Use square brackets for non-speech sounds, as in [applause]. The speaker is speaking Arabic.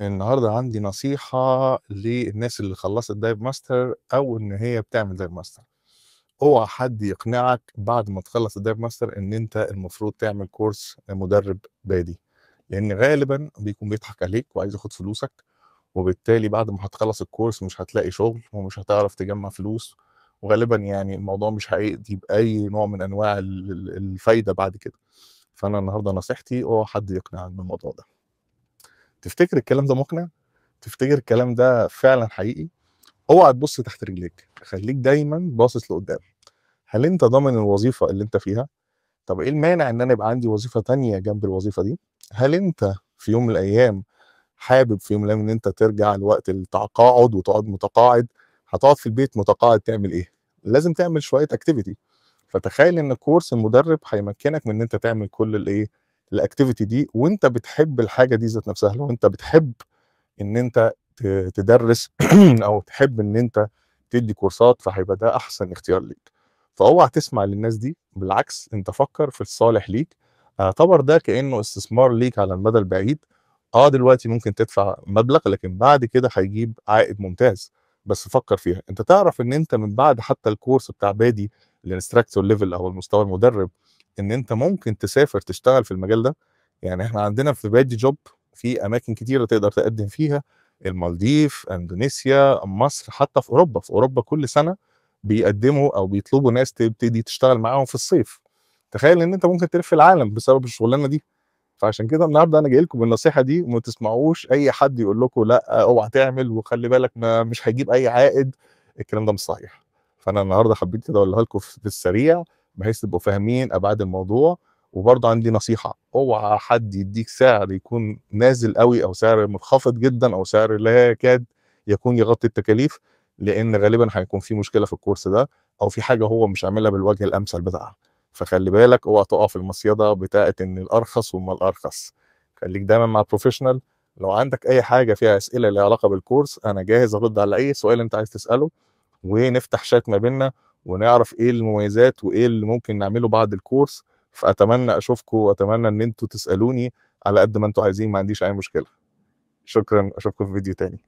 النهارده عندي نصيحه للناس اللي خلصت دايف ماستر او ان هي بتعمل دايف ماستر اوعى حد يقنعك بعد ما تخلص الدايف ماستر ان انت المفروض تعمل كورس مدرب بادي لان غالبا بيكون بيضحك عليك وعايز ياخد فلوسك وبالتالي بعد ما هتخلص الكورس مش هتلاقي شغل ومش هتعرف تجمع فلوس وغالبا يعني الموضوع مش هيأتي بأي نوع من أنواع الفايدة بعد كده فأنا النهاردة نصيحتي أوعى حد يقنعك بالموضوع ده تفتكر الكلام ده مقنع تفتكر الكلام ده فعلا حقيقي اوعى تبص تحت رجليك خليك دايما باصص لقدام هل انت ضامن الوظيفه اللي انت فيها طب ايه المانع ان انا يبقى عندي وظيفه تانية جنب الوظيفه دي هل انت في يوم من الايام حابب في يوم من الايام ان انت ترجع لوقت التقاعد وتقعد متقاعد هتقعد في البيت متقاعد تعمل ايه لازم تعمل شويه اكتيفيتي فتخيل ان كورس المدرب هيمكنك من ان انت تعمل كل الايه الاكتيفيتي دي وانت بتحب الحاجه دي ذات نفسها لو انت بتحب ان انت تدرس [clears throat] او تحب ان انت تدي كورسات فهيبقى ده احسن اختيار ليك فاوعى تسمع للناس دي بالعكس انت فكر في الصالح ليك اعتبر ده كانه استثمار ليك على المدى البعيد اه دلوقتي ممكن تدفع مبلغ لكن بعد كده هيجيب عائد ممتاز بس فكر فيها انت تعرف ان انت من بعد حتى الكورس بتاع بادي الانستراكتور ليفل او المستوى المدرب ان انت ممكن تسافر تشتغل في المجال ده يعني احنا عندنا في بادي جوب في اماكن كتيره تقدر تقدم فيها المالديف اندونيسيا مصر حتى في اوروبا في اوروبا كل سنه بيقدموا او بيطلبوا ناس تبتدي تشتغل معاهم في الصيف تخيل ان انت ممكن تلف العالم بسبب الشغلانه دي فعشان كده النهارده انا جاي لكم بالنصيحه دي وما تسمعوش اي حد يقول لكم لا اوعى تعمل وخلي بالك ما مش هيجيب اي عائد الكلام ده مش صحيح فانا النهارده حبيت كده اقولها لكم في السريع بحيث تبقوا فاهمين ابعاد الموضوع وبرضه عندي نصيحه اوعى حد يديك سعر يكون نازل قوي او سعر منخفض جدا او سعر لا يكاد يكون يغطي التكاليف لان غالبا هيكون في مشكله في الكورس ده او في حاجه هو مش عاملها بالوجه الامثل بتاعها فخلي بالك اوعى تقع في المصيده بتاعه ان الارخص وما الارخص خليك دايما مع بروفيشنال لو عندك اي حاجه فيها اسئله ليها علاقه بالكورس انا جاهز ارد على اي سؤال انت عايز تساله ونفتح شات ما بيننا ونعرف ايه المميزات وايه اللي ممكن نعمله بعد الكورس فاتمنى اشوفكم واتمنى ان انتوا تسالوني على قد ما انتوا عايزين ما عنديش اي مشكله شكرا اشوفكم في فيديو تاني